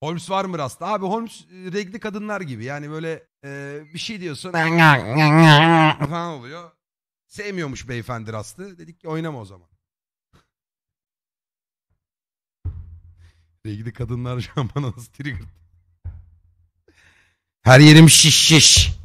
Holmes var mı Rasta? Abi Holmes e, renkli kadınlar gibi. Yani böyle e, bir şey diyorsun. falan oluyor. Sevmiyormuş beyefendi Rast'ı. Dedik ki oynama o zaman. renkli kadınlar şu trigger? Her yerim şiş şiş.